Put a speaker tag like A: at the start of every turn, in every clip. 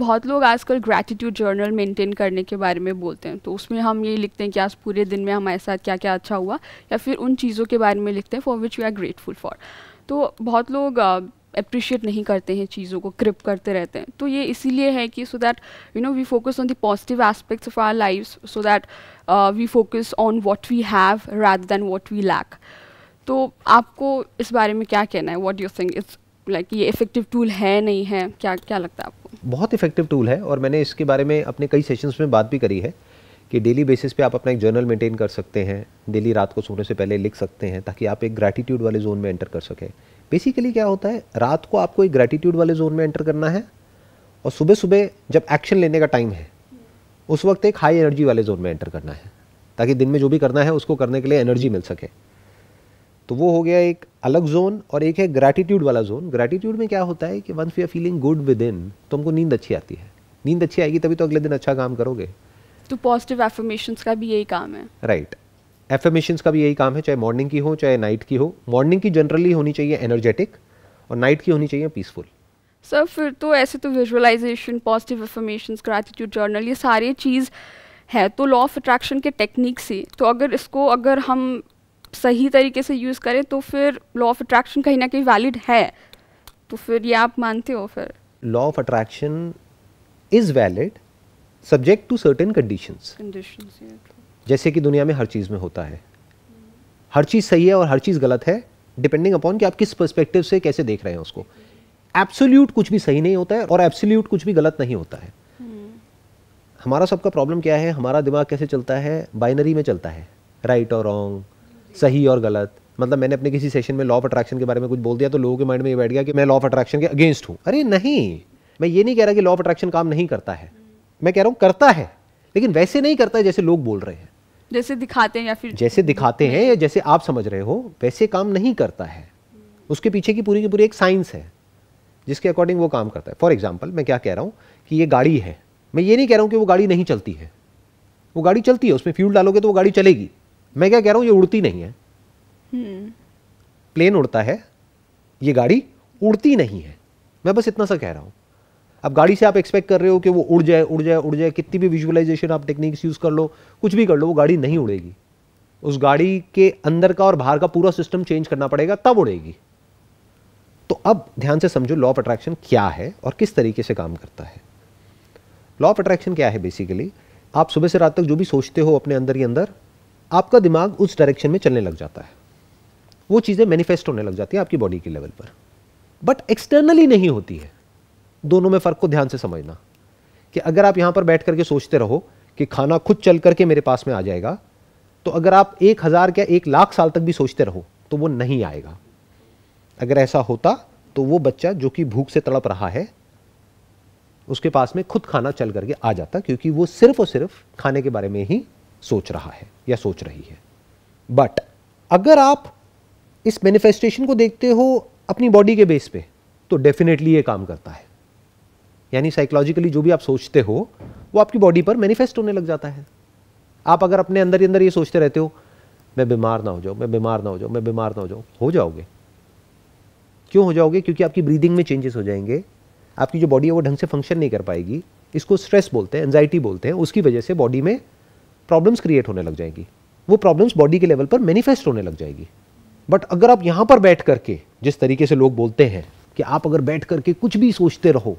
A: बहुत लोग आजकल ग्रेटिट्यूड जर्नल मेंटेन करने के बारे में बोलते हैं तो उसमें हम ये लिखते हैं कि आज पूरे दिन में हमारे साथ क्या क्या अच्छा हुआ या फिर उन चीज़ों के बारे में लिखते हैं for which we are grateful for तो बहुत लोग अप्रिशिएट नहीं करते हैं चीज़ों को क्रिप करते रहते हैं तो ये इसीलिए है कि so that you know we focus on the positive aspects of our life so that we focus on what we have rather than what we lack तो आपको इस बारे में क्या कहना है what you think is like ये effective tool है नहीं है क्या क्या लगता है आपको
B: बहुत इफेक्टिव टूल है और मैंने इसके बारे में अपने कई सेशंस में बात भी करी है कि डेली बेसिस पे आप अपना एक जर्नल मेंटेन कर सकते हैं डेली रात को सोने से पहले लिख सकते हैं ताकि आप एक ग्रैटिट्यूड वाले जोन में एंटर कर सकें बेसिकली क्या होता है रात को आपको एक ग्रैटिट्यूड वाले जोन में एंटर करना है और सुबह सुबह जब एक्शन लेने का टाइम है उस वक्त एक हाई एनर्जी वाले जोन में एंटर करना है ताकि दिन में जो भी करना है उसको करने के लिए एनर्जी मिल सके तो वो हो गया एक अलग जोन और एक है ग्रैटिट्यूड वाला जोन ग्रैटिट्यूड में क्या होता है कि once you are feeling good within तो हमको नींद अच्छी आती है नींद अच्छी आएगी तभी तो अगले दिन अच्छा काम करोगे
A: तो पॉजिटिव एफर्मेशंस का भी यही काम है
B: राइट right. एफर्मेशंस का भी यही काम है चाहे मॉर्निंग की हो चाहे नाइट की हो मॉर्निंग की जनरली होनी चाहिए एनर्जेटिक और नाइट की होनी चाहिए पीसफुल
A: सर फिर तो ऐसे तो visualization positive affirmation gratitude journal ये सारी चीज़ है तो लॉ ऑफ अट्रैक्शन के टेक्निक से तो अगर इसको अगर हम सही तरीके से यूज़ करें तो फिर लॉ ऑफ अट्रैक्शन कहीं ना कहीं वैलिड है तो फिर ये आप मानते हो फिर
B: law of attraction is valid subject to certain condition जैसे कि दुनिया में हर चीज़ में होता है हर चीज़ सही है और हर चीज़ गलत है डिपेंडिंग अपॉन कि आप किस परस्पेक्टिव से कैसे देख रहे हैं उसको एब्सोल्यूट कुछ भी सही नहीं होता है और एब्सोल्यूट कुछ भी गलत नहीं होता है हम्म। हमारा सबका प्रॉब्लम क्या है हमारा दिमाग कैसे चलता है बाइनरी में चलता है राइट और रॉन्ग सही और गलत मतलब मैंने अपने किसी सेशन में लॉ ऑफ अट्रैक्शन के बारे में कुछ बोल दिया तो लोगों के माइंड में ये बैठ गया कि मैं लॉ ऑफ अट्रैक्शन के अगेंस्ट हूँ अरे नहीं मैं ये नहीं कह रहा कि लॉ ऑफ अट्रैक्शन काम नहीं करता है मैं कह रहा हूँ करता है लेकिन वैसे नहीं करता है जैसे लोग बोल रहे हैं
A: जैसे दिखाते हैं या फिर
B: जैसे दिखाते हैं या जैसे आप समझ रहे हो वैसे काम नहीं करता है उसके पीछे की पूरी की पूरी एक साइंस है जिसके अकॉर्डिंग वो काम करता है फॉर एग्जाम्पल मैं क्या कह रहा हूँ कि ये गाड़ी है मैं ये नहीं कह रहा हूँ कि वो गाड़ी नहीं चलती है वो गाड़ी चलती है उसमें फ्यूल डालोगे तो वो गाड़ी चलेगी मैं क्या कह रहा हूँ ये उड़ती नहीं है हम्म। प्लेन उड़ता है ये गाड़ी उड़ती नहीं है मैं बस इतना सा कह रहा हूँ अब गाड़ी से आप एक्सपेक्ट कर रहे हो कि वो उड़ जाए उड़ जाए उड़ जाए कितनी भी विजुअलाइजेशन आप टेक्निक्स यूज़ कर लो कुछ भी कर लो वो गाड़ी नहीं उड़ेगी उस गाड़ी के अंदर का और बाहर का पूरा सिस्टम चेंज करना पड़ेगा तब उड़ेगी तो अब ध्यान से समझो लॉ ऑफ अट्रैक्शन क्या है और किस तरीके से काम करता है लॉ ऑफ अट्रैक्शन क्या है बेसिकली आप सुबह से रात तक जो भी सोचते हो अपने अंदर ही अंदर आपका दिमाग उस डायरेक्शन में चलने लग जाता है वो चीज़ें मैनिफेस्ट होने लग जाती है आपकी बॉडी के लेवल पर बट एक्सटर्नली नहीं होती है दोनों में फ़र्क को ध्यान से समझना कि अगर आप यहां पर बैठ करके सोचते रहो कि खाना खुद चल करके मेरे पास में आ जाएगा तो अगर आप एक हज़ार या एक लाख साल तक भी सोचते रहो तो वो नहीं आएगा अगर ऐसा होता तो वो बच्चा जो कि भूख से तड़प रहा है उसके पास में खुद खाना चल करके आ जाता क्योंकि वो सिर्फ और सिर्फ खाने के बारे में ही सोच रहा है या सोच रही है बट अगर आप इस मैनिफेस्टेशन को देखते हो अपनी बॉडी के बेस पे तो डेफिनेटली ये काम करता है यानी साइकोलॉजिकली जो भी आप सोचते हो वो आपकी बॉडी पर मैनिफेस्ट होने लग जाता है आप अगर अपने अंदर ही अंदर ये सोचते रहते हो मैं बीमार ना हो जाऊं मैं बीमार ना हो जाऊं मैं बीमार ना हो जाऊं हो जाओगे क्यों हो जाओगे क्योंकि आपकी ब्रीदिंग में चेंजेस हो जाएंगे आपकी जो बॉडी है वो ढंग से फंक्शन नहीं कर पाएगी इसको स्ट्रेस बोलते हैं एनजाइटी बोलते हैं उसकी वजह से बॉडी में प्रॉब्लम्स क्रिएट होने लग जाएंगी वो प्रॉब्लम्स बॉडी के लेवल पर मैनिफेस्ट होने लग जाएगी बट अगर आप यहाँ पर बैठ करके जिस तरीके से लोग बोलते हैं कि आप अगर बैठ करके कुछ भी सोचते रहो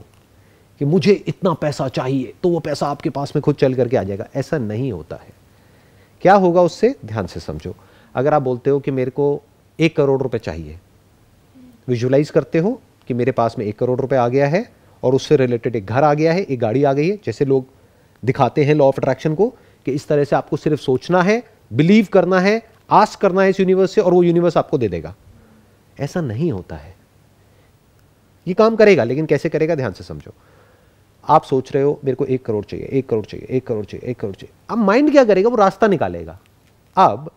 B: कि मुझे इतना पैसा चाहिए तो वो पैसा आपके पास में खुद चल करके आ जाएगा ऐसा नहीं होता है क्या होगा उससे ध्यान से समझो अगर आप बोलते हो कि मेरे को एक करोड़ रुपए चाहिए विजुलाइज करते हो कि मेरे पास में एक करोड़ रुपए आ गया है और उससे रिलेटेड एक घर आ गया है एक गाड़ी आ गई है जैसे लोग दिखाते हैं लॉ ऑफ अट्रैक्शन को कि इस तरह से आपको सिर्फ सोचना है बिलीव करना है आस करना है इस यूनिवर्स से और वो यूनिवर्स आपको दे देगा ऐसा नहीं होता है ये काम करेगा लेकिन कैसे करेगा ध्यान से समझो आप सोच रहे हो मेरे को एक करोड़ चाहिए एक करोड़ चाहिए एक करोड़ चाहिए एक करोड़ चाहिए अब माइंड क्या करेगा वो रास्ता निकालेगा अब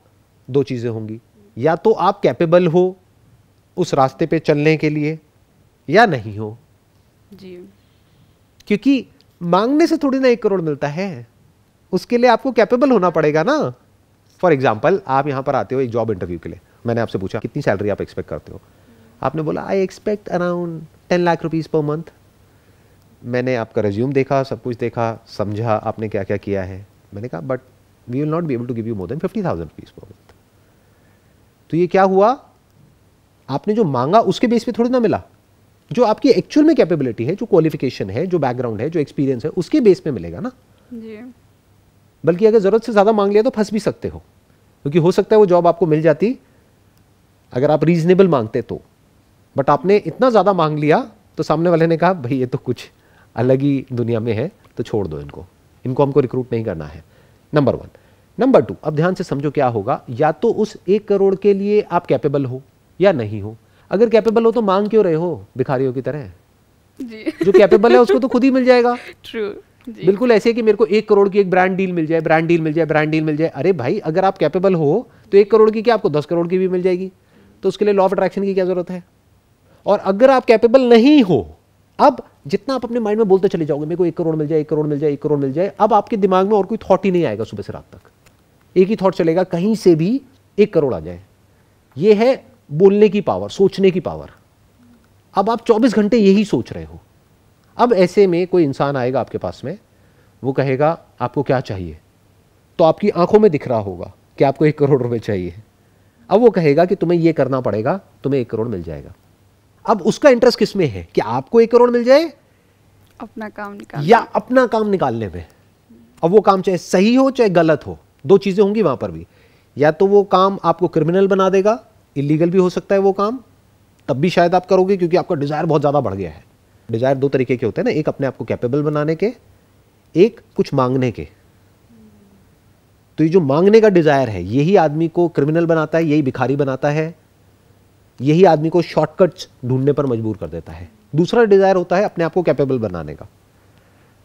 B: दो चीज़ें होंगी या तो आप कैपेबल हो उस रास्ते पे चलने के लिए या नहीं हो जी क्योंकि मांगने से थोड़ी ना एक करोड़ मिलता है उसके लिए आपको कैपेबल होना पड़ेगा ना फॉर एग्जाम्पल आप यहाँ पर आते हो एक जॉब इंटरव्यू के लिए मैंने आपसे पूछा कितनी सैलरी आप एक्सपेक्ट करते हो आपने बोला I expect around ten lakh rupees per month मैंने आपका रेज्यूम देखा सब कुछ देखा समझा आपने क्या क्या किया है मैंने कहा but we will not be able to give you more than fifty thousand rupees per month तो ये क्या हुआ आपने जो मांगा उसके बेस पे थोड़ी ना मिला जो आपकी एक्चुअल में कैपेबिलिटी है जो क्वालिफिकेशन है जो बैकग्राउंड है जो एक्सपीरियंस है उसके बेस पे मिलेगा ना जी बल्कि अगर ज़रूरत से ज़्यादा मांग लिया तो फंस भी सकते हो क्योंकि हो सकता है वो जॉब आपको मिल जाती अगर आप रीजनेबल मांगते तो बट आपने इतना ज़्यादा मांग लिया तो सामने वाले ने कहा भाई ये तो कुछ अलग ही दुनिया में है तो छोड़ दो इनको इनको हमको रिक्रूट नहीं करना है नंबर वन नंबर टू अब ध्यान से समझो क्या होगा या तो उस एक करोड़ के लिए आप कैपेबल हो या नहीं हो अगर कैपेबल हो तो मांग क्यों रहे हो भिखारियों की तरह जी। जो कैपेबल है उसको तो खुद ही मिल जाएगा
C: ट्रू बिल्कुल
B: ऐसे कि मेरे को एक करोड़ की एक ब्रांड डील मिल जाए ब्रांड डील मिल जाए ब्रांड डील मिल जाए अरे भाई अगर आप कैपेबल हो तो एक करोड़ की क्या आपको दस करोड़ की भी मिल जाएगी तो उसके लिए लॉ ऑफ अट्रैक्शन की क्या जरूरत है और अगर आप कैपेबल नहीं हो अब जितना आप अपने माइंड में बोलते चले जाओगे मेरे को एक करोड़ मिल जाए एक करोड़ मिल जाए एक करोड़ मिल जाए अब आपके दिमाग में और कोई थॉट ही नहीं आएगा सुबह से रात तक एक ही थॉट चलेगा कहीं से भी एक करोड़ आ जाए ये है बोलने की पावर सोचने की पावर अब आप 24 घंटे यही सोच रहे हो अब ऐसे में कोई इंसान आएगा आपके पास में वो कहेगा आपको क्या चाहिए तो आपकी आंखों में दिख रहा होगा कि आपको एक करोड़ रुपए चाहिए अब वो कहेगा कि तुम्हें ये करना पड़ेगा तुम्हें एक करोड़ मिल जाएगा अब उसका इंटरेस्ट किस में है कि आपको एक करोड़ मिल जाए
A: अपना काम निकाल
B: या अपना काम निकालने में अब वो काम चाहे सही हो चाहे गलत हो दो चीज़ें होंगी वहां पर भी या तो वो काम आपको क्रिमिनल बना देगा इलीगल भी हो सकता है वो काम तब भी शायद आप करोगे क्योंकि आपका डिज़ायर बहुत ज़्यादा बढ़ गया है डिज़ायर दो तरीके के होते हैं ना एक अपने आप को कैपेबल बनाने के एक कुछ मांगने के तो ये जो मांगने का डिज़ायर है यही आदमी को क्रिमिनल बनाता है यही भिखारी बनाता है यही आदमी को शॉर्टकट्स ढूंढने पर मजबूर कर देता है दूसरा डिज़ायर होता है अपने आप को कैपेबल बनाने का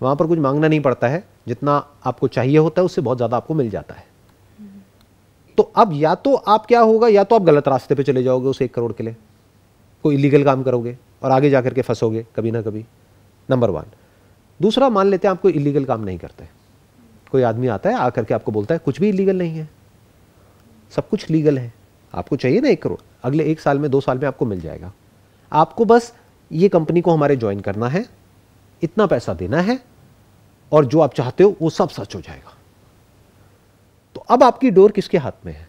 B: वहां पर कुछ मांगना नहीं पड़ता है जितना आपको चाहिए होता है उससे बहुत ज़्यादा आपको मिल जाता है तो अब या तो आप क्या होगा या तो आप गलत रास्ते पे चले जाओगे उस एक करोड़ के लिए कोई इलीगल काम करोगे और आगे जा के फंसोगे कभी ना कभी नंबर वन दूसरा मान लेते हैं आपको इलीगल काम नहीं करते कोई आदमी आता है आकर के आपको बोलता है कुछ भी इलीगल नहीं है सब कुछ लीगल है आपको चाहिए ना एक करोड़ अगले एक साल में दो साल में आपको मिल जाएगा आपको बस ये कंपनी को हमारे ज्वाइन करना है इतना पैसा देना है और जो आप चाहते हो वो सब सच हो जाएगा तो अब आपकी डोर किसके हाथ में है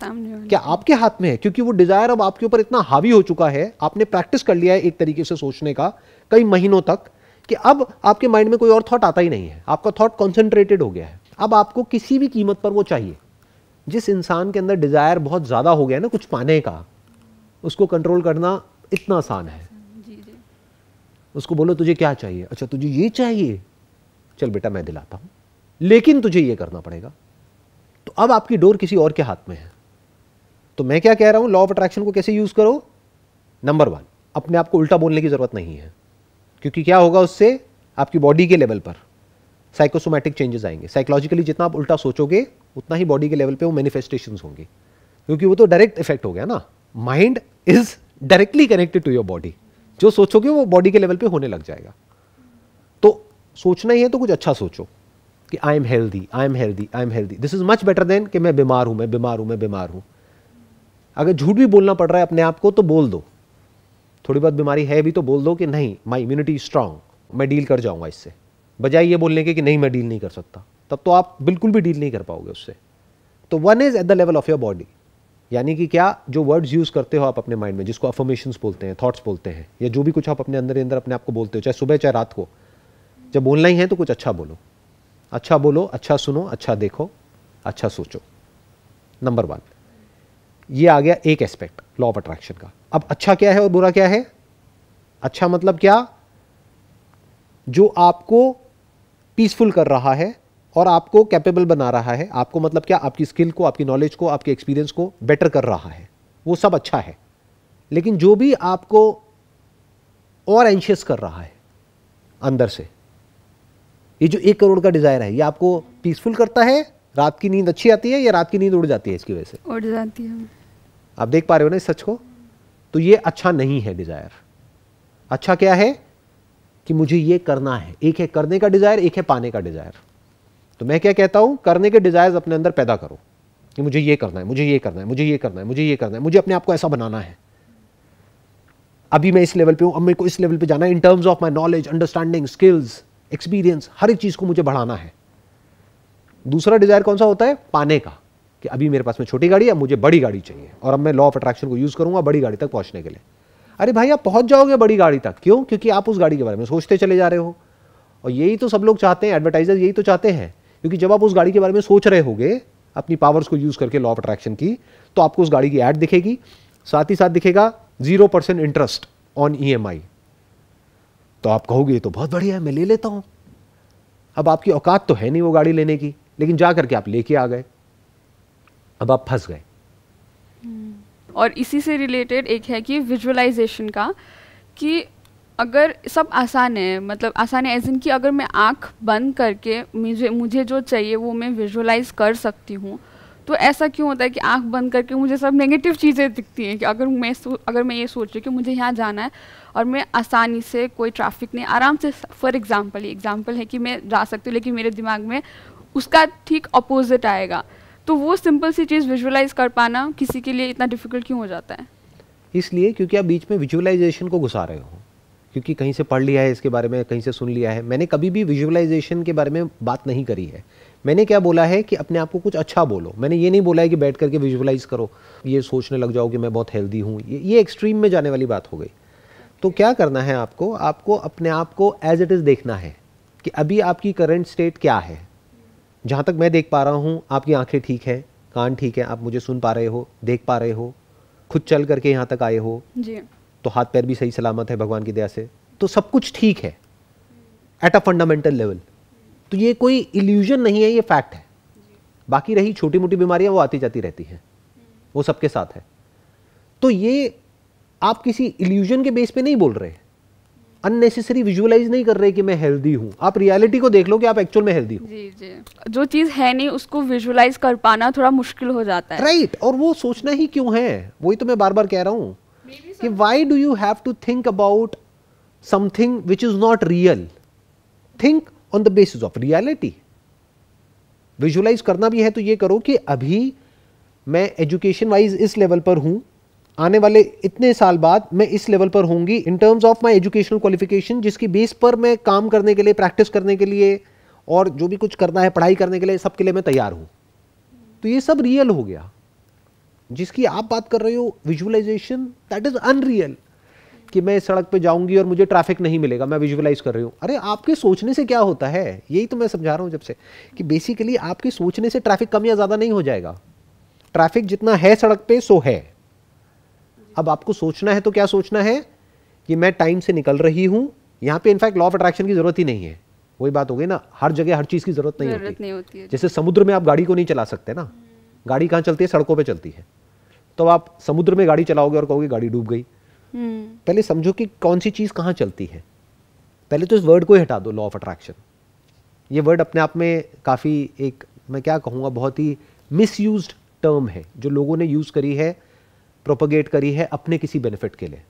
B: सामने क्या आपके हाथ में है क्योंकि वो डिजायर अब आपके ऊपर इतना हावी हो चुका है आपने प्रैक्टिस कर लिया है एक तरीके से सोचने का कई महीनों तक कि अब आपके माइंड में कोई और थॉट आता ही नहीं है आपका थॉट कॉन्सेंट्रेटेड हो गया है अब आपको किसी भी कीमत पर वो चाहिए जिस इंसान के अंदर डिजायर बहुत ज्यादा हो गया ना कुछ पाने का उसको कंट्रोल करना इतना आसान है उसको बोलो तुझे क्या चाहिए अच्छा तुझे ये चाहिए चल बेटा मैं दिलाता हूं लेकिन तुझे ये करना पड़ेगा तो अब आपकी डोर किसी और के हाथ में है तो मैं क्या कह रहा हूं लॉ ऑफ अट्रैक्शन को कैसे यूज करो नंबर वन अपने आप को उल्टा बोलने की जरूरत नहीं है क्योंकि क्या होगा उससे आपकी बॉडी के लेवल पर साइकोसोमेटिक चेंजेस आएंगे साइकोलॉजिकली जितना आप उल्टा सोचोगे उतना ही बॉडी के लेवल पे वो मैनिफेस्टेशन होंगे क्योंकि वो तो डायरेक्ट इफेक्ट हो गया ना mind is directly connected to your body जो सोचोगे वो बॉडी के लेवल पे होने लग जाएगा तो सोचना ही है तो कुछ अच्छा सोचो कि I am healthy I am healthy I am healthy this is much better than कि मैं बीमार हूं मैं बीमार हूं मैं बीमार हूं अगर झूठ भी बोलना पड़ रहा है अपने आप को तो बोल दो थोड़ी बहुत बीमारी है भी तो बोल दो कि नहीं माई इम्यूनिटी स्ट्रांग मैं डील कर जाऊंगा इससे बजाय ये बोलने के कि नहीं मैं डील नहीं कर सकता तब तो आप बिल्कुल भी डील नहीं कर पाओगे उससे तो one is at the level of your body यानी कि क्या जो वर्ड्स यूज करते हो आप अपने माइंड में जिसको अफर्मेशन बोलते हैं थॉट्स बोलते हैं या जो भी कुछ आप अपने अंदर ही अंदर अपने आप को बोलते हो चाहे सुबह चाहे रात को जब बोलना ही है तो कुछ अच्छा बोलो अच्छा बोलो अच्छा सुनो अच्छा देखो अच्छा सोचो नंबर वन ये आ गया एक एस्पेक्ट लॉ ऑफ अट्रैक्शन का अब अच्छा क्या है और बुरा क्या है अच्छा मतलब क्या जो आपको पीसफुल कर रहा है और आपको कैपेबल बना रहा है आपको मतलब क्या आपकी स्किल को आपकी नॉलेज को आपके एक्सपीरियंस को बेटर कर रहा है वो सब अच्छा है लेकिन जो भी आपको और एंशियस कर रहा है अंदर से ये जो एक करोड़ का डिज़ायर है ये आपको पीसफुल करता है रात की नींद अच्छी आती है या रात की नींद उड़ जाती है इसकी वजह से
A: उड़ जाती है
B: आप देख पा रहे हो ना इस सच को तो ये अच्छा नहीं है डिजायर अच्छा क्या है कि मुझे ये करना है एक है करने का डिजायर एक है पाने का डिजायर तो मैं क्या कहता हूं करने के डिजायर अपने अंदर पैदा करो कि मुझे ये करना है मुझे ये करना है मुझे ये करना है मुझे ये करना है मुझे अपने आप को ऐसा बनाना है अभी मैं इस लेवल पे हूं अब मेरे को इस लेवल पे जाना है in terms of my knowledge understanding skills experience हर एक चीज को मुझे बढ़ाना है दूसरा डिजायर कौन सा होता है पाने का कि अभी मेरे पास में छोटी गाड़ी है मुझे बड़ी गाड़ी चाहिए और अब मैं लॉ ऑफ अट्रैक्शन को यूज़ करूंगा बड़ी गाड़ी तक पहुंचने के लिए अरे भाई आप पहुंच जाओगे बड़ी गाड़ी तक क्यों क्योंकि आप उस गाड़ी के बारे में सोचते चले जा रहे हो और यही तो सब लोग चाहते हैं एडवर्टाइजर यही तो चाहते हैं क्योंकि जब आप उस गाड़ी के बारे में सोच रहे होगे अपनी पावर्स को यूज़ करके लॉ ऑफ अट्रैक्शन की तो आपको उस गाड़ी की ऐड दिखेगी साथ ही साथ दिखेगा जीरो परसेंट इंटरेस्ट ऑन ई तो आप कहोगे ये तो बहुत बढ़िया है मैं ले लेता हूँ अब आपकी औकात तो है नहीं वो गाड़ी लेने की लेकिन जा करके आप लेके आ गए अब आप फंस गए
A: हम्म। और इसी से रिलेटेड एक है कि विजुअलाइजेशन का कि अगर सब आसान है मतलब आसान है एज इन कि अगर मैं आँख बंद करके मुझे मुझे जो चाहिए वो मैं विजुअलाइज कर सकती हूँ तो ऐसा क्यों होता है कि आँख बंद करके मुझे सब नेगेटिव चीज़ें दिखती हैं कि अगर मैं अगर मैं ये सोच रही कि मुझे यहाँ जाना है और मैं आसानी से कोई ट्रैफिक नहीं आराम से फॉर एग्ज़ाम्पल ये एग्ज़ाम्पल है कि मैं जा सकती हूँ लेकिन मेरे दिमाग में उसका ठीक अपोजिट आएगा तो वो सिंपल सी चीज़ विजुअलाइज कर पाना किसी के लिए इतना डिफिकल्ट क्यों हो जाता है
B: इसलिए क्योंकि आप बीच में विजुअलाइजेशन को घुसा रहे हो क्योंकि कहीं से पढ़ लिया है इसके बारे में कहीं से सुन लिया है मैंने कभी भी विजुअलाइजेशन के बारे में बात नहीं करी है मैंने क्या बोला है कि अपने आप को कुछ अच्छा बोलो मैंने ये नहीं बोला है कि बैठ करके विजुअलाइज करो ये सोचने लग जाओ कि मैं बहुत हेल्दी हूँ ये ये एक्सट्रीम में जाने वाली बात हो गई तो क्या करना है आपको आपको अपने आप को एज इट इज़ देखना है कि अभी आपकी करंट स्टेट क्या है जहाँ तक मैं देख पा रहा हूँ आपकी आंखें ठीक हैं कान ठीक है आप मुझे सुन पा रहे हो देख पा रहे हो खुद चल करके यहाँ तक आए हो जी तो हाथ पैर भी सही सलामत है भगवान की दया से तो सब कुछ ठीक है एट अ फंडामेंटल लेवल तो ये कोई इल्यूजन नहीं है ये फैक्ट है बाकी रही छोटी मोटी बीमारियाँ वो आती जाती रहती हैं वो सबके साथ है तो ये आप किसी इल्यूजन के बेस पे नहीं बोल रहे हैं अननेसेसरी विजुअलाइज नहीं कर रहे कि मैं हेल्दी हूँ आप रियलिटी को देख लो कि आप एक्चुअल में हेल्दी हो जी
A: जी जो चीज़ है नहीं उसको विजुअलाइज कर पाना थोड़ा मुश्किल हो जाता है राइट
B: right, और वो सोचना ही क्यों है वही तो मैं बार बार कह रहा हूँ कि why do you have to think about something which is not real think on the basis of reality visualize करना भी है तो ये करो कि अभी मैं एजुकेशन वाइज इस लेवल पर हूँ आने वाले इतने साल बाद मैं इस लेवल पर होंगी in terms of my educational qualification जिसकी बेस पर मैं काम करने के लिए प्रैक्टिस करने के लिए और जो भी कुछ करना है पढ़ाई करने के लिए सबके लिए मैं तैयार हूँ तो ये सब रियल हो गया जिसकी आप बात कर रहे हो विजुअलाइजेशन दैट इज़ अनरियल कि मैं सड़क पे जाऊंगी और मुझे ट्रैफिक नहीं मिलेगा मैं विजुअलाइज कर रही हूँ अरे आपके सोचने से क्या होता है यही तो मैं समझा रहा हूँ जब से कि बेसिकली आपके सोचने से ट्रैफिक कम या ज़्यादा नहीं हो जाएगा ट्रैफिक जितना है सड़क पे सो है अब आपको सोचना है तो क्या सोचना है कि मैं टाइम से निकल रही हूं यहां पे इनफैक्ट लॉ ऑफ अट्रैक्शन की जरूरत ही नहीं है वही बात हो गई ना हर जगह हर चीज़ की जरूरत नहीं, होती,
A: नहीं होती है। जैसे
B: समुद्र में आप गाड़ी को नहीं चला सकते ना गाड़ी कहां चलती है सड़कों पर चलती है तो आप समुद्र में गाड़ी चलाओगे और कहोगे गाड़ी डूब गई हम्म। पहले समझो कि कौन सी चीज़ कहां चलती है पहले तो इस वर्ड को ही हटा दो लॉ ऑफ अट्रैक्शन ये वर्ड अपने आप में काफ़ी एक मैं क्या कहूंगा बहुत ही मिस टर्म है जो लोगों ने यूज़ करी है प्रोपोगेट करी है अपने किसी बेनिफिट के लिए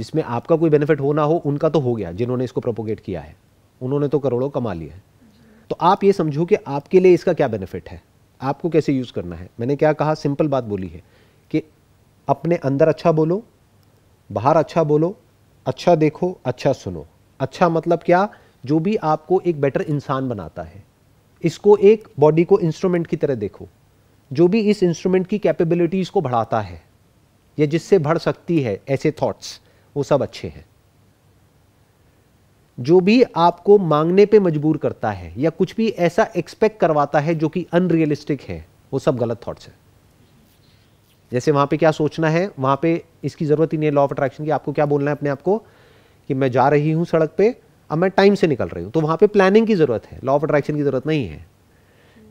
B: जिसमें आपका कोई बेनिफिट हो ना हो उनका तो हो गया जिन्होंने इसको प्रोपोगेट किया है उन्होंने तो करोड़ों कमा लिए हैं तो आप ये समझो कि आपके लिए इसका क्या बेनिफिट है आपको कैसे यूज़ करना है मैंने क्या कहा सिंपल बात बोली है कि अपने अंदर अच्छा बोलो बाहर अच्छा बोलो अच्छा देखो अच्छा सुनो अच्छा मतलब क्या जो भी आपको एक बेटर इंसान बनाता है इसको एक बॉडी को इंस्ट्रूमेंट की तरह देखो जो भी इस इंस्ट्रूमेंट की कैपेबिलिटीज़ को बढ़ाता है या जिससे बढ़ सकती है ऐसे थॉट्स वो सब अच्छे हैं जो भी आपको मांगने पे मजबूर करता है या कुछ भी ऐसा एक्सपेक्ट करवाता है जो कि अनरियलिस्टिक है वो सब गलत थॉट्स है जैसे वहां पे क्या सोचना है वहां पे इसकी ज़रूरत ही नहीं है लॉ ऑफ अट्रैक्शन की आपको क्या बोलना है अपने आप को कि मैं जा रही हूं सड़क पे अब मैं टाइम से निकल रही हूं तो वहां पे प्लानिंग की ज़रूरत है लॉ ऑफ अट्रैक्शन की ज़रूरत नहीं है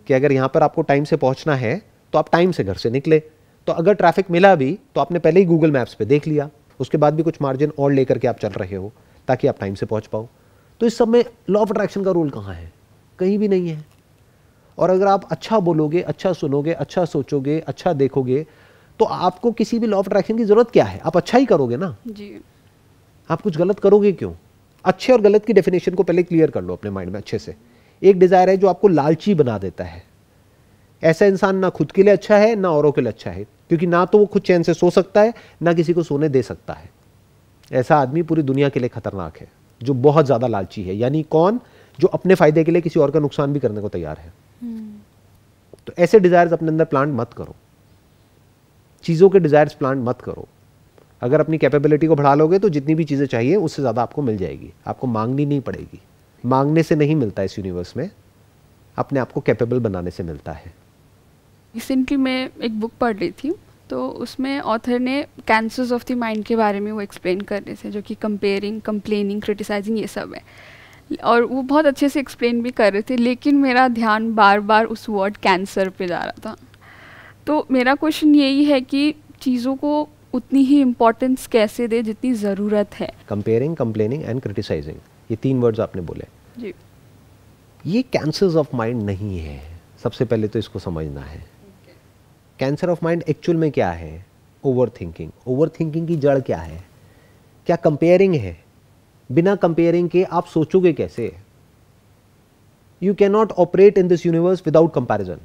B: कि अगर यहाँ पर आपको टाइम से पहुँचना है तो आप टाइम से घर से निकले तो अगर ट्रैफिक मिला भी तो आपने पहले ही गूगल मैप्स पे देख लिया उसके बाद भी कुछ मार्जिन और लेकर के आप चल रहे हो ताकि आप टाइम से पहुँच पाओ तो इस सब में लॉ ऑफ अट्रैक्शन का रोल कहाँ है कहीं भी नहीं है और अगर आप अच्छा बोलोगे अच्छा सुनोगे अच्छा सोचोगे अच्छा देखोगे तो आपको किसी भी लॉ ऑफ अट्रैक्शन की ज़रूरत क्या है आप अच्छा ही करोगे ना जी आप कुछ गलत करोगे क्यों अच्छे और गलत की डेफिनेशन को पहले क्लियर कर लो अपने माइंड में अच्छे से एक डिज़ायर है जो आपको लालची बना देता है ऐसा इंसान ना खुद के लिए अच्छा है ना औरों के लिए अच्छा है क्योंकि ना तो वो खुद चैन से सो सकता है ना किसी को सोने दे सकता है ऐसा आदमी पूरी दुनिया के लिए खतरनाक है जो बहुत ज़्यादा लालची है यानी कौन जो अपने फ़ायदे के लिए किसी और का नुकसान भी करने को तैयार है
C: हम्म।
B: तो ऐसे डिज़ायर्स अपने अंदर प्लांट मत करो चीज़ों के डिज़ायर्स प्लांट मत करो अगर अपनी कैपेबिलिटी को बढ़ा लोगे तो जितनी भी चीज़ें चाहिए उससे ज़्यादा आपको मिल जाएगी आपको मांगनी नहीं पड़ेगी मांगने से नहीं मिलता इस यूनिवर्स में अपने आप को कैपेबल बनाने से मिलता है
A: रिसेंटली मैं एक बुक पढ़ रही थी तो उसमें ऑथर ने कैंसर्स ऑफ द माइंड के बारे में वो एक्सप्लेन कर रहे थे जो कि कंपेयरिंग कंप्लेनिंग क्रिटिसाइजिंग ये सब है और वो बहुत अच्छे से एक्सप्लेन भी कर रहे थे लेकिन मेरा ध्यान बार बार उस वर्ड कैंसर पे जा रहा था तो मेरा क्वेश्चन यही है कि चीज़ों को उतनी ही इम्पोर्टेंस कैसे दे जितनी ज़रूरत है
B: कंपेयरिंग कंप्लेनिंग एंड क्रिटिसाइजिंग ये तीन वर्ड्स आपने बोले जी ये कैंसर्स ऑफ माइंड नहीं है सबसे पहले तो इसको समझना है कैंसर ऑफ माइंड एक्चुअल में क्या है ओवर थिंकिंग ओवर थिंकिंग की जड़ क्या है क्या कंपेयरिंग है बिना कंपेयरिंग के आप सोचोगे कैसे you can not operate in this universe without comparison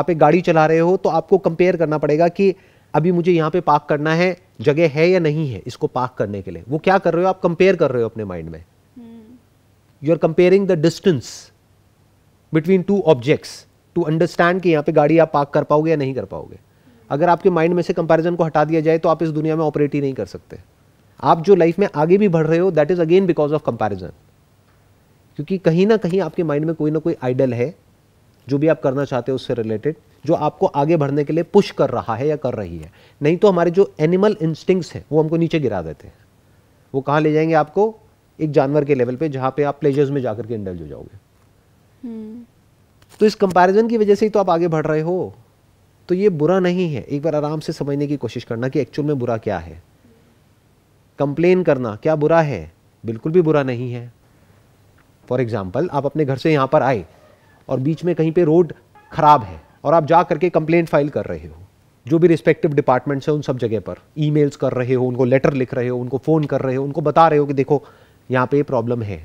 B: आप एक गाड़ी चला रहे हो तो आपको कंपेयर करना पड़ेगा कि अभी मुझे यहाँ पे पार्क करना है जगह है या नहीं है इसको पार्क करने के लिए वो क्या कर रहे हो आप कंपेयर कर रहे हो अपने माइंड में you are comparing the distance between two objects to understand कि यहाँ पे गाड़ी आप पार्क कर पाओगे या नहीं कर पाओगे अगर आपके माइंड में से कंपैरिजन को हटा दिया जाए तो आप इस दुनिया में ऑपरेट ही नहीं कर सकते आप जो लाइफ में आगे भी बढ़ रहे हो that is again because of comparison क्योंकि कहीं ना कहीं आपके माइंड में कोई ना कोई आइडल है जो भी आप करना चाहते हो उससे रिलेटेड जो आपको आगे बढ़ने के लिए पुश कर रहा है या कर रही है नहीं तो हमारे जो एनिमल इंस्टिंग्स हैं वो हमको नीचे गिरा देते हैं वो कहाँ ले जाएंगे आपको एक जानवर के लेवल पे जहाँ पे आप प्लेजर्स में जाकर के इंडल हो
C: जाओगे
B: तो इस कंपैरिजन की वजह से ही तो आप आगे बढ़ रहे हो तो ये बुरा नहीं है एक बार आराम से समझने की कोशिश करना कि एक्चुअल में बुरा क्या है कंप्लेन करना क्या बुरा है बिल्कुल भी बुरा नहीं है फॉर एग्जाम्पल आप अपने घर से यहाँ पर आए और बीच में कहीं पे रोड खराब है और आप जा करके कंप्लेंट फाइल कर रहे हो जो भी रिस्पेक्टिव डिपार्टमेंट्स हैं उन सब जगह पर ईमेल्स कर रहे हो उनको लेटर लिख रहे हो उनको फ़ोन कर रहे हो उनको बता रहे हो कि देखो यहाँ पे प्रॉब्लम है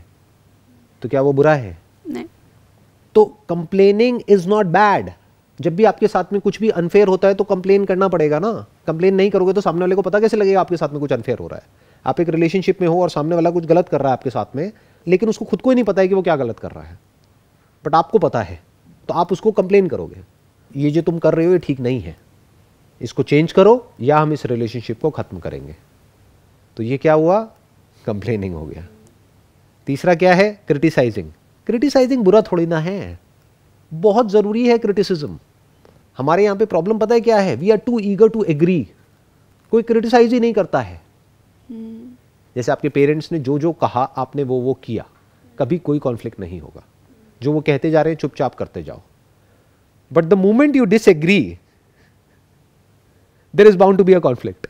B: तो क्या वो बुरा है नहीं तो कंप्लेनिंग इज़ नॉट बैड जब भी आपके साथ में कुछ भी अनफेयर होता है तो कंप्लेन करना पड़ेगा ना कंप्लेन नहीं करोगे तो सामने वाले को पता कैसे लगेगा आपके साथ में कुछ अनफेयर हो रहा है आप एक रिलेशनशिप में हो और सामने वाला कुछ गलत कर रहा है आपके साथ में लेकिन उसको खुद को ही नहीं पता है कि वो क्या गलत कर रहा है बट आपको पता है तो आप उसको कंप्लेन करोगे ये जो तुम कर रहे हो ये ठीक नहीं है इसको चेंज करो या हम इस रिलेशनशिप को ख़त्म करेंगे तो ये क्या हुआ कंप्लेनिंग हो गया तीसरा क्या है क्रिटिसाइजिंग क्रिटिसाइजिंग बुरा थोड़ी ना है बहुत ज़रूरी है क्रिटिसिज्म हमारे यहाँ पे प्रॉब्लम पता है क्या है we are too eager to agree कोई क्रिटिसाइज ही नहीं करता है हम्म। जैसे आपके पेरेंट्स ने जो जो कहा आपने वो वो किया कभी कोई कॉन्फ्लिक्ट नहीं होगा जो वो कहते जा रहे हैं चुपचाप करते जाओ but the moment you disagree there is bound to be a conflict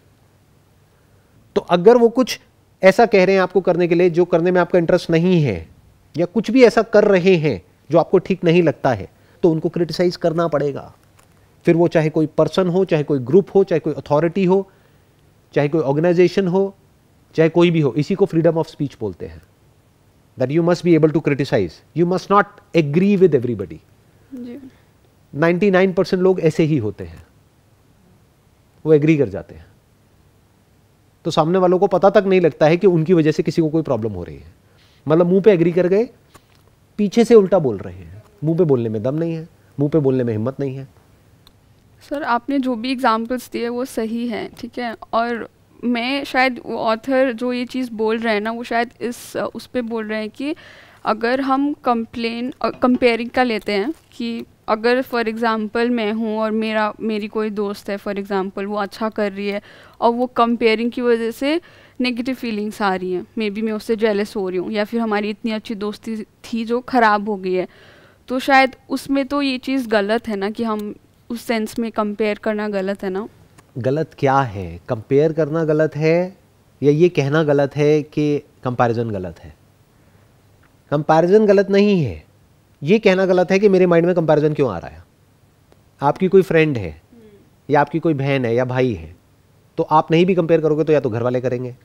B: तो अगर वो कुछ ऐसा कह रहे हैं आपको करने के लिए जो करने में आपका इंटरेस्ट नहीं है या कुछ भी ऐसा कर रहे हैं जो आपको ठीक नहीं लगता है तो उनको क्रिटिसाइज करना पड़ेगा फिर वो चाहे कोई पर्सन हो चाहे कोई ग्रुप हो चाहे कोई अथॉरिटी हो चाहे कोई ऑर्गेनाइजेशन हो चाहे कोई भी हो इसी को फ्रीडम ऑफ स्पीच बोलते हैं that you must be able to criticize you must not agree with everybody ninety nine percent लोग ऐसे ही होते हैं वो एग्री कर जाते हैं तो सामने वालों को पता तक नहीं लगता है कि उनकी वजह से किसी को कोई प्रॉब्लम हो रही है मतलब मुंह पे एग्री कर गए पीछे से उल्टा बोल रहे हैं मुंह पे बोलने में दम नहीं है मुंह पे बोलने में हिम्मत नहीं है
A: सर आपने जो भी एग्जाम्पल्स दिए वो सही हैं ठीक है और मैं शायद ऑथर जो ये चीज़ बोल रहे हैं ना वो शायद इस उस पर बोल रहे हैं कि अगर हम कंप्लेन कंपेयरिंग का लेते हैं कि अगर फॉर एग्ज़ाम्पल मैं हूँ और मेरा मेरी कोई दोस्त है फॉर एग्ज़ाम्पल वो अच्छा कर रही है और वो कंपेयरिंग की वजह से नेगेटिव फीलिंग्स आ रही हैं मे बी मैं उससे जेलस हो रही हूँ या फिर हमारी इतनी अच्छी दोस्ती थी जो ख़राब हो गई है तो शायद उसमें तो ये चीज़ गलत है ना कि हम उस सेंस में कंपेयर करना गलत है ना
B: गलत क्या है कंपेयर करना गलत है या ये कहना गलत है कि कंपैरिजन गलत है कंपैरिजन गलत नहीं है ये कहना गलत है कि मेरे माइंड में कंपैरिजन क्यों आ रहा है आपकी कोई फ्रेंड है हम्म। या आपकी कोई बहन है या भाई है तो आप नहीं भी कंपेयर करोगे तो या तो घर वाले करेंगे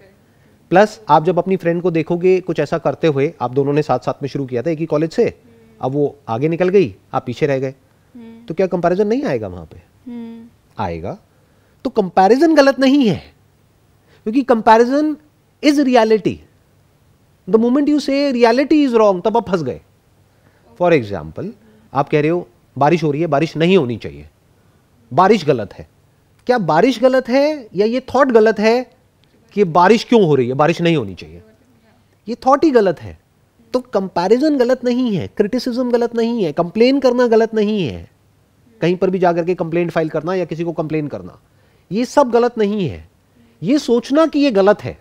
B: प्लस आप जब अपनी फ्रेंड को देखोगे कुछ ऐसा करते हुए आप दोनों ने साथ साथ में शुरू किया था एक ही कॉलेज से हम्म। अब वो आगे निकल गई आप पीछे रह गए हम्म। तो क्या कंपैरिजन नहीं आएगा वहाँ पे आएगा तो कंपैरिजन गलत नहीं है क्योंकि comparison is reality the moment you say reality is wrong तब आप फंस गए फॉर एग्जाम्पल आप कह रहे हो बारिश हो रही है बारिश नहीं होनी चाहिए बारिश गलत है क्या बारिश गलत है या ये थॉट गलत है कि बारिश क्यों हो रही है बारिश नहीं होनी चाहिए ये थॉट ही गलत है तो कंपैरिजन गलत नहीं है क्रिटिसिज्म गलत नहीं है कंप्लेन करना गलत नहीं है कहीं पर भी जाकर के कंप्लेंट फाइल करना या किसी को कंप्लेन करना ये सब गलत नहीं है ये सोचना कि ये गलत है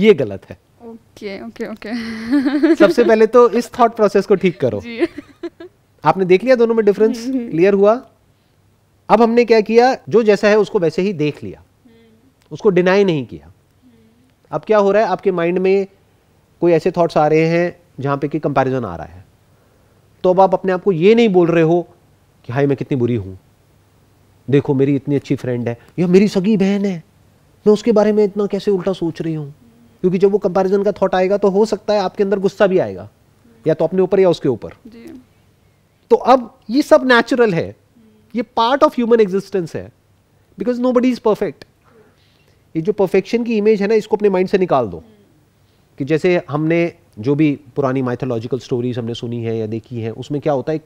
B: ये गलत है
A: ओके ओके ओके
B: सबसे पहले तो इस थॉट प्रोसेस को ठीक करो आपने देख लिया दोनों में डिफरेंस क्लियर हम्म, हम्म। हुआ अब हमने क्या किया जो जैसा है उसको वैसे ही देख लिया हम्म। उसको डिनाई नहीं किया अब क्या हो रहा है आपके माइंड में कोई ऐसे थॉट्स आ रहे हैं जहां पे कि कंपैरिजन आ रहा है तो अब आप अपने आप को ये नहीं बोल रहे हो कि हाई मैं कितनी बुरी हूं देखो मेरी इतनी अच्छी फ्रेंड है या मेरी सगी बहन है मैं उसके बारे में इतना कैसे उल्टा सोच रही हूँ क्योंकि जब वो कंपैरिजन का थॉट आएगा तो हो सकता है आपके अंदर गुस्सा भी आएगा या तो अपने ऊपर या उसके ऊपर तो अब ये सब नेचुरल है ये पार्ट ऑफ ह्यूमन एग्जिस्टेंस है because nobody is perfect ये जो परफेक्शन की इमेज है ना इसको अपने माइंड से निकाल दो कि जैसे हमने जो भी पुरानी माइथोलॉजिकल स्टोरीज हमने सुनी है या देखी है उसमें क्या होता है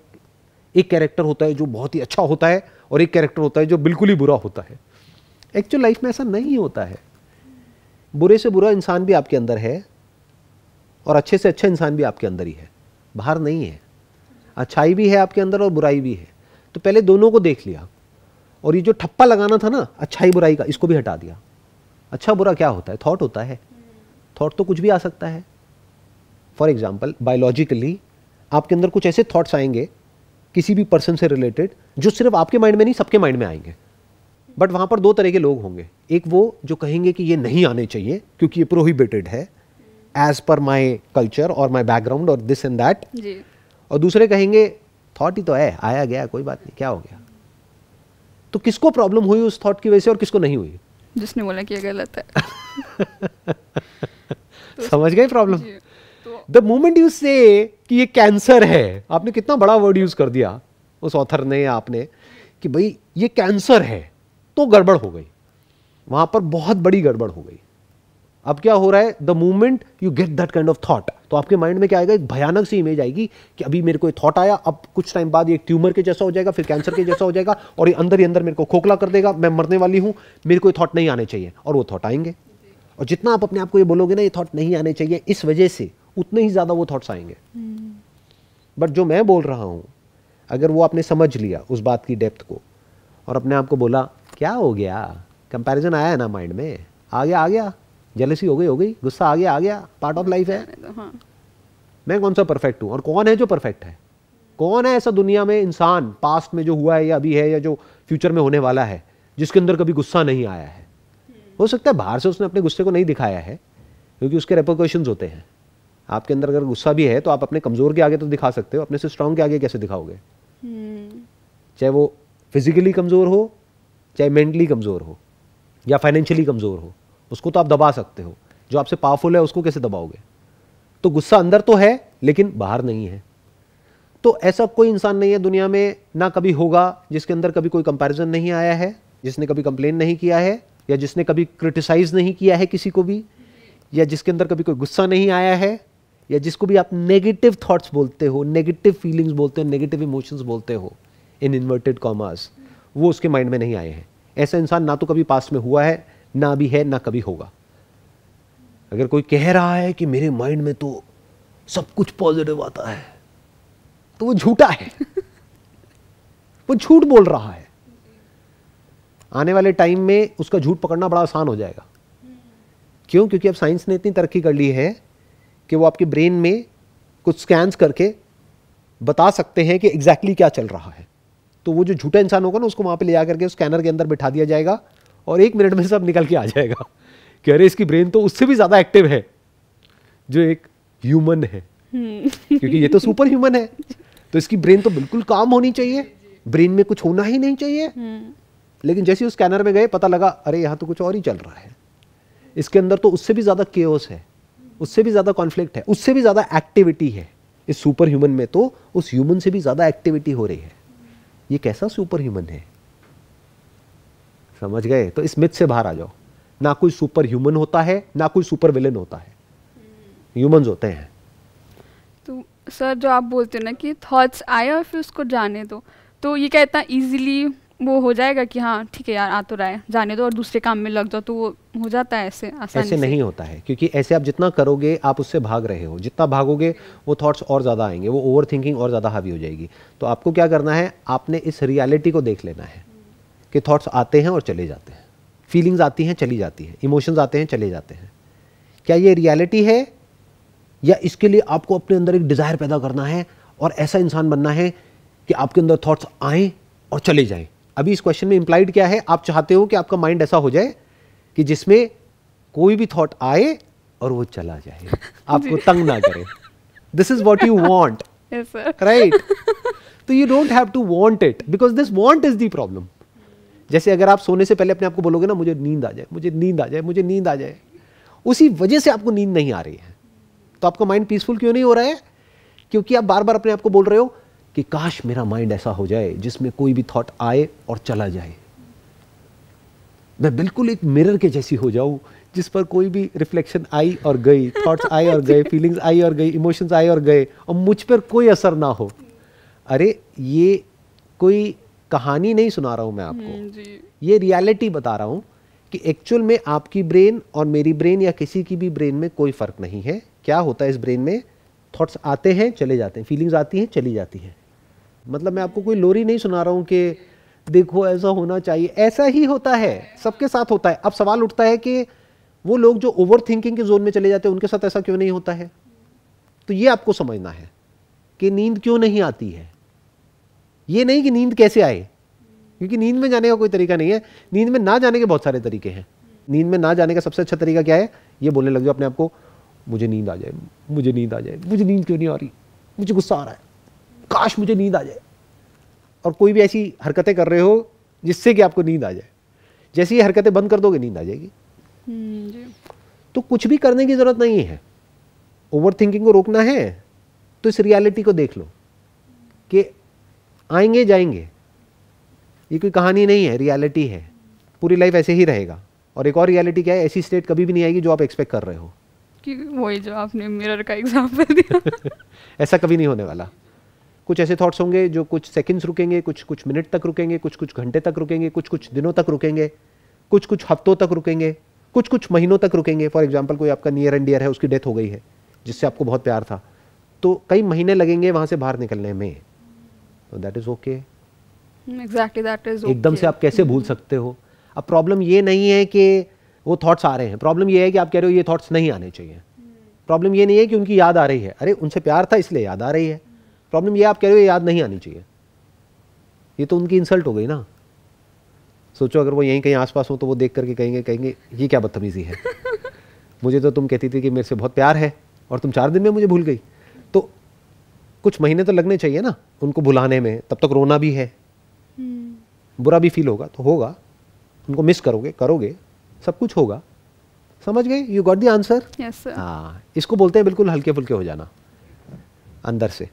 B: एक कैरेक्टर होता है जो बहुत ही अच्छा होता है और एक कैरेक्टर होता है जो बिल्कुल ही बुरा होता है एक्चुअल लाइफ में ऐसा नहीं होता है बुरे से बुरा इंसान भी आपके अंदर है और अच्छे से अच्छा इंसान भी आपके अंदर ही है बाहर नहीं है अच्छाई भी है आपके अंदर और बुराई भी है तो पहले दोनों को देख लिया और ये जो ठप्पा लगाना था ना अच्छाई बुराई का इसको भी हटा दिया अच्छा बुरा क्या होता है थॉट होता है थॉट तो कुछ भी आ सकता है फॉर एग्जाम्पल बायोलॉजिकली आपके अंदर कुछ ऐसे थॉट्स आएंगे किसी भी पर्सन से रिलेटेड जो सिर्फ आपके माइंड में नहीं सबके माइंड में आएंगे बट वहाँ पर दो तरह के लोग होंगे एक वो जो कहेंगे कि ये नहीं आने चाहिए क्योंकि ये प्रोहिबिटेड है एज पर माई कल्चर और माई बैकग्राउंड और दिस एंड दैट और दूसरे कहेंगे थॉट ही तो है आया गया कोई बात नहीं क्या हो गया तो किसको प्रॉब्लम हुई उस थॉट की वजह से और किसको नहीं हुई
A: जिसने बोला कि गलत है
B: तो समझ गए प्रॉब्लम द मोमेंट यू से कि ये कैंसर है आपने कितना बड़ा वर्ड यूज कर दिया उस ऑथर ने आपने कि भाई ये कैंसर है तो गड़बड़ हो गई वहां पर बहुत बड़ी गड़बड़ हो गई अब क्या हो रहा है the moment you get that kind of thought तो आपके माइंड में क्या आएगा एक भयानक सी इमेज आएगी कि अभी मेरे को ये थॉट आया अब कुछ टाइम बाद ये ट्यूमर के जैसा हो जाएगा फिर कैंसर के जैसा हो जाएगा और ये अंदर ही अंदर मेरे को खोखला कर देगा मैं मरने वाली हूँ मेरे को ये थॉट नहीं आने चाहिए और वो थॉट आएंगे और जितना आप अपने आप को ये बोलोगे ना ये थॉट नहीं आने चाहिए इस वजह से उतने ही ज़्यादा वो थॉट्स आएंगे
C: बट
B: हम्म। जो मैं बोल रहा हूं अगर वो आपने समझ लिया उस बात की डेप्थ को और अपने आप को बोला क्या हो गया कंपैरिजन आया है ना माइंड में आ गया आ गया जलसी हो गई हो गई गुस्सा आ गया आ गया पार्ट ऑफ लाइफ है हाँ। मैं कौन सा परफेक्ट हूँ और कौन है जो परफेक्ट है कौन है ऐसा दुनिया में इंसान पास्ट में जो हुआ है या अभी है या जो फ्यूचर में होने वाला है जिसके अंदर कभी गुस्सा नहीं आया है हम्म। हो सकता है बाहर से उसने अपने गुस्से को नहीं दिखाया है क्योंकि उसके रेपोकेशन होते हैं आपके अंदर अगर गुस्सा भी है तो आप अपने कमज़ोर के आगे तो दिखा सकते हो अपने से स्ट्रांग के आगे कैसे दिखाओगे हम्म। चाहे वो फिजिकली कमज़ोर हो चाहे मेंटली कमज़ोर हो या फाइनेंशियली कमज़ोर हो उसको तो आप दबा सकते हो जो आपसे पावरफुल है उसको कैसे दबाओगे तो गुस्सा अंदर तो है लेकिन बाहर नहीं है तो ऐसा कोई इंसान नहीं है दुनिया में ना कभी होगा जिसके अंदर कभी कोई कंपैरिजन नहीं आया है जिसने कभी कंप्लेन नहीं किया है या जिसने कभी क्रिटिसाइज नहीं किया है किसी को भी या जिसके अंदर कभी कोई गुस्सा नहीं आया है या जिसको भी आप नेगेटिव थॉट्स बोलते हो नेगेटिव फीलिंग्स बोलते हो नेगेटिव इमोशंस बोलते हो इन इन्वर्टेड कॉमर्स वो उसके माइंड में नहीं आए हैं ऐसा इंसान ना तो कभी पास्ट में हुआ है ना भी है ना कभी होगा अगर कोई कह रहा है कि मेरे माइंड में तो सब कुछ पॉजिटिव आता है तो वो झूठा है वो झूठ बोल रहा है आने वाले टाइम में उसका झूठ पकड़ना बड़ा आसान हो जाएगा हम्म। क्यों क्योंकि अब साइंस ने इतनी तरक्की कर ली है कि वो आपके ब्रेन में कुछ स्कैंस करके बता सकते हैं कि एग्जैक्टली exactly क्या चल रहा है तो वो जो झूठा इंसान होगा ना उसको वहां पे ले आकर के स्कैनर के अंदर बिठा दिया जाएगा और एक मिनट में सब निकल के आ जाएगा कि अरे इसकी ब्रेन तो उससे भी ज़्यादा एक्टिव है जो एक ह्यूमन है हम्म। क्योंकि ये तो सुपर ह्यूमन है तो इसकी ब्रेन तो बिल्कुल काम होनी चाहिए ब्रेन में कुछ होना ही नहीं चाहिए हम्म। लेकिन जैसे उस स्कैनर में गए पता लगा अरे यहाँ तो कुछ और ही चल रहा है इसके अंदर तो उससे भी ज़्यादा केयस है उससे भी ज़्यादा कॉन्फ्लिक्ट है उससे भी ज़्यादा एक्टिविटी है इस सुपर ह्यूमन में तो उस ह्यूमन से भी ज़्यादा एक्टिविटी हो रही है ये कैसा सुपर ह्यूमन है समझ गए तो इस मिथ से बाहर आ जाओ ना कोई सुपर ह्यूमन होता है ना कोई सुपर विलन होता है ह्यूमंस होते हैं
A: तो सर जो आप बोलते हो ना कि थॉट्स आए और फिर उसको जाने दो तो ये कहता इजीली वो हो जाएगा कि हाँ ठीक है यार आ तो रहा है जाने दो और दूसरे काम में लग जाओ तो वो हो जाता है ऐसे आसानी ऐसे नहीं
B: होता है क्योंकि ऐसे आप जितना करोगे आप उससे भाग रहे हो जितना भागोगे वो थॉट्स और ज़्यादा आएंगे वो ओवर थिंकिंग और ज़्यादा हावी हो जाएगी तो आपको क्या करना है आपने इस रियलिटी को देख लेना है कि थॉट्स आते हैं और चले जाते हैं फीलिंग्स आती हैं चली जाती हैं इमोशंस आते हैं चले जाते हैं क्या ये रियलिटी है या इसके लिए आपको अपने अंदर एक डिज़ायर पैदा करना है और ऐसा इंसान बनना है कि आपके अंदर थॉट्स आएँ और चले जाएँ अभी इस क्वेश्चन में इंप्लाइड क्या है आप चाहते हो कि आपका माइंड ऐसा हो जाए कि जिसमें कोई भी थॉट आए और वो चला जाए आपको तंग ना करे this is what you want right तो you don't have to want it because this want is the problem जैसे अगर आप सोने से पहले अपने आप को बोलोगे ना मुझे नींद आ जाए मुझे नींद आ जाए मुझे नींद आ जाए उसी वजह से आपको नींद नहीं आ रही है तो आपका माइंड पीसफुल क्यों नहीं हो रहा है क्योंकि आप बार बार अपने आप को बोल रहे हो कि काश मेरा माइंड ऐसा हो जाए जिसमें कोई भी थॉट आए और चला जाए मैं बिल्कुल एक मिरर के जैसी हो जाऊं जिस पर कोई भी रिफ्लेक्शन आई और गई थॉट्स आए और गए फीलिंग्स आई और गई इमोशंस आए और गए और मुझ पर कोई असर ना हो अरे ये कोई कहानी नहीं सुना रहा हूँ मैं आपको हम्म, ये रियलिटी बता रहा हूँ कि एक्चुअल में आपकी ब्रेन और मेरी ब्रेन या किसी की भी ब्रेन में कोई फ़र्क नहीं है क्या होता है इस ब्रेन में थॉट्स आते हैं चले जाते हैं फीलिंग्स आती हैं चली जाती हैं मतलब मैं आपको कोई लोरी नहीं सुना रहा हूं कि देखो ऐसा होना चाहिए ऐसा ही होता है सबके साथ होता है अब सवाल उठता है कि वो लोग जो ओवर थिंकिंग के जोन में चले जाते हैं उनके साथ ऐसा क्यों नहीं होता है तो ये आपको समझना है कि नींद क्यों नहीं आती है ये नहीं कि नींद कैसे आए क्योंकि नींद में जाने का कोई तरीका नहीं है नींद में ना जाने के बहुत सारे तरीके हैं नींद में ना जाने का सबसे अच्छा तरीका क्या है ये बोलने लग जाओ अपने आप को मुझे नींद आ जाए मुझे नींद आ जाए मुझे नींद क्यों नहीं आ रही मुझे गुस्सा आ रहा है काश मुझे नींद आ जाए और कोई भी ऐसी हरकतें कर रहे हो जिससे कि आपको नींद आ जाए जैसे ये हरकतें बंद कर दोगे नींद आ जाएगी हम्म, तो कुछ भी करने की ज़रूरत नहीं है ओवर थिंकिंग को रोकना है तो इस रियलिटी को देख लो कि आएंगे जाएंगे ये कोई कहानी नहीं है रियलिटी है पूरी लाइफ ऐसे ही रहेगा और एक और रियलिटी क्या है ऐसी स्टेट कभी भी नहीं आएगी जो आप एक्सपेक्ट कर रहे हो
C: कि
A: वही जो आपने मिरर का एग्जाम्पल दिया
B: ऐसा कभी नहीं होने वाला कुछ ऐसे थॉट्स होंगे जो कुछ सेकंड्स रुकेंगे कुछ कुछ मिनट तक रुकेंगे कुछ कुछ घंटे तक रुकेंगे कुछ कुछ दिनों तक रुकेंगे कुछ कुछ हफ्तों तक रुकेंगे कुछ कुछ महीनों तक रुकेंगे फॉर एग्जाम्पल कोई आपका नियर एंड डियर है उसकी डेथ हो गई है जिससे आपको बहुत प्यार था तो कई महीने लगेंगे वहाँ से बाहर निकलने में तो that is okay
A: exactly that is एकदम
B: से आप कैसे भूल सकते हो अब प्रॉब्लम ये नहीं है कि वो थॉट्स आ रहे हैं प्रॉब्लम ये है कि आप कह रहे हो ये थॉट्स नहीं आने चाहिए प्रॉब्लम hmm. ये नहीं है कि उनकी याद आ रही है अरे उनसे प्यार था इसलिए याद आ रही है प्रॉब्लम ये आप कह रहे हो याद नहीं आनी चाहिए ये तो उनकी इंसल्ट हो गई ना सोचो अगर वो यहीं कहीं आसपास हो तो वो देख करके कहेंगे कहेंगे ये क्या बदतमीज़ी है मुझे तो तुम कहती थी कि मेरे से बहुत प्यार है और तुम चार दिन में मुझे भूल गई तो कुछ महीने तो लगने चाहिए ना उनको भुलाने में तब तक रोना भी है
C: हम्म।
B: बुरा भी फील होगा तो होगा उनको मिस करोगे करोगे सब कुछ होगा समझ गए यू गॉट द आंसर हाँ इसको बोलते हैं बिल्कुल हल्के फुल्के हो जाना अंदर से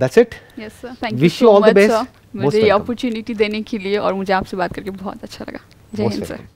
B: that's it yes sir thank you wish you all the best मुझे ये
A: अपॉर्चुनिटी देने के लिए और मुझे आपसे बात करके बहुत
C: अच्छा लगा जय हिंद सर